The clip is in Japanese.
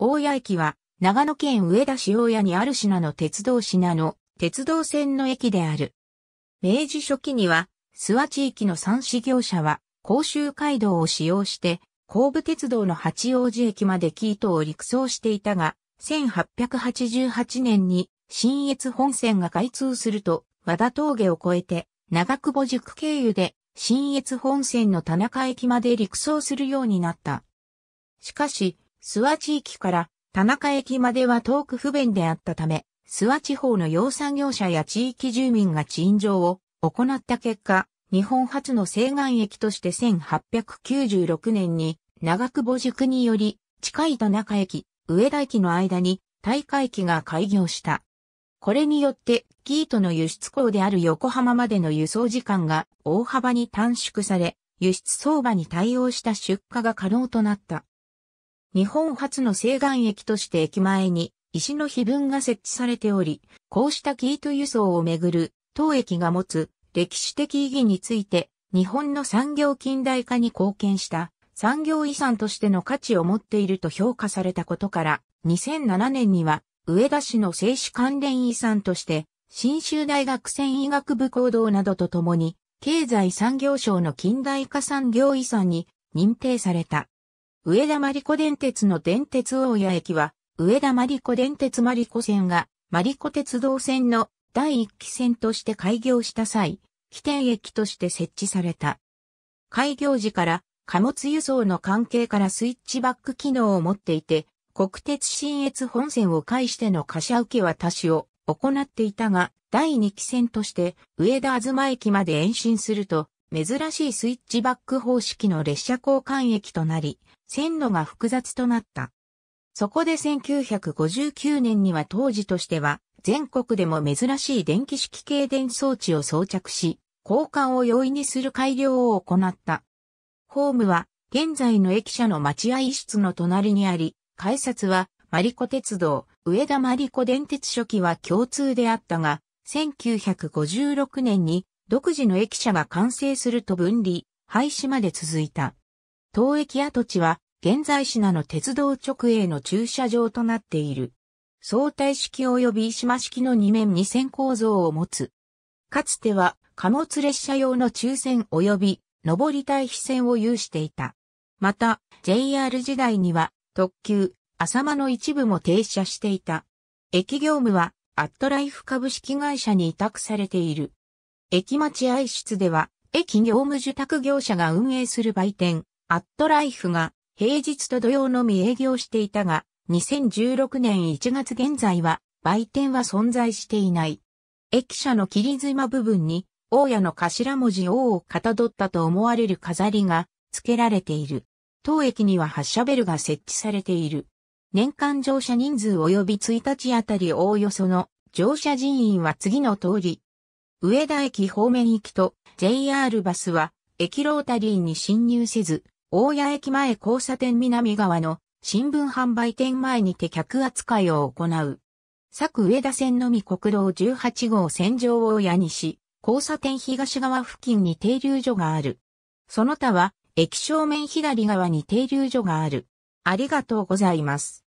大谷駅は、長野県上田市大谷にある品の鉄道品の鉄道線の駅である。明治初期には、諏訪地域の三市業者は、甲州街道を使用して、神武鉄道の八王子駅までキートを陸送していたが、1888年に新越本線が開通すると、和田峠を越えて、長久保塾経由で、新越本線の田中駅まで陸送するようになった。しかし、諏訪地域から田中駅までは遠く不便であったため、諏訪地方の養蚕業者や地域住民が陳情を行った結果、日本初の西岸駅として1896年に長久保宿により近い田中駅、上田駅の間に大会駅が開業した。これによってキートの輸出港である横浜までの輸送時間が大幅に短縮され、輸出相場に対応した出荷が可能となった。日本初の西岸駅として駅前に石の碑文が設置されており、こうしたキート輸送をめぐる当駅が持つ歴史的意義について日本の産業近代化に貢献した産業遺産としての価値を持っていると評価されたことから2007年には上田市の製紙関連遺産として新州大学繊医学部行動などとともに経済産業省の近代化産業遺産に認定された。上田リ子電鉄の電鉄大谷駅は、上田リ子電鉄リ子線が、リ子鉄道線の第一期線として開業した際、起点駅として設置された。開業時から貨物輸送の関係からスイッチバック機能を持っていて、国鉄新越本線を介しての貨車受け渡しを行っていたが、第2期線として上田東駅まで延伸すると、珍しいスイッチバック方式の列車交換駅となり、線路が複雑となった。そこで1959年には当時としては全国でも珍しい電気式経電装置を装着し、交換を容易にする改良を行った。ホームは現在の駅舎の待合室の隣にあり、改札はマリコ鉄道、上田マリコ電鉄初期は共通であったが、1956年に独自の駅舎が完成すると分離、廃止まで続いた。当駅跡地は、現在品の鉄道直営の駐車場となっている。相対式及び島式の2面2線構造を持つ。かつては貨物列車用の中線及び上り対比線を有していた。また、JR 時代には特急、浅間の一部も停車していた。駅業務はアットライフ株式会社に委託されている。駅待合室では、駅業務受託業者が運営する売店、アットライフが平日と土曜のみ営業していたが、2016年1月現在は売店は存在していない。駅舎の切妻部分に、大家の頭文字 O をかたどったと思われる飾りが付けられている。当駅には発車ベルが設置されている。年間乗車人数及び1日あたりおおよその乗車人員は次の通り。上田駅方面行きと JR バスは駅ロータリーに進入せず、大谷駅前交差点南側の新聞販売店前にて客扱いを行う。佐久上田線のみ国道18号線上大谷西、交差点東側付近に停留所がある。その他は、駅正面左側に停留所がある。ありがとうございます。